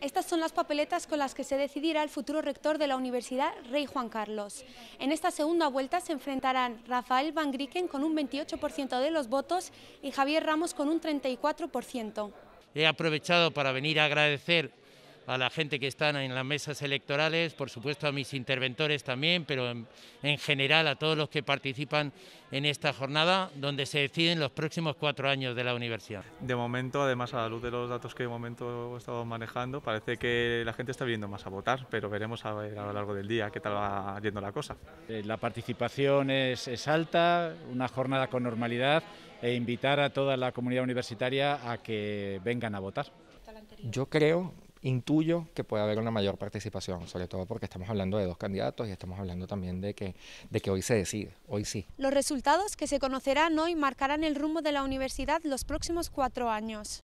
Estas son las papeletas con las que se decidirá el futuro rector de la Universidad Rey Juan Carlos. En esta segunda vuelta se enfrentarán Rafael Van Grieken con un 28% de los votos y Javier Ramos con un 34%. He aprovechado para venir a agradecer a la gente que está en las mesas electorales, por supuesto a mis interventores también, pero en, general a todos los que participan en esta jornada donde se deciden los próximos cuatro años de la universidad. De momento, además a la luz de los datos que de momento estamos estado manejando, parece que la gente está viendo más a votar, pero veremos a, lo largo del día qué tal va yendo la cosa. Eh, la participación es, es alta, una jornada con normalidad e invitar a toda la comunidad universitaria a que vengan a votar. Yo creo intuyo que puede haber una mayor participación, sobre todo porque estamos hablando de dos candidatos y estamos hablando también de que, de que hoy se decide, hoy sí. Los resultados que se conocerán hoy marcarán el rumbo de la universidad los próximos cuatro años.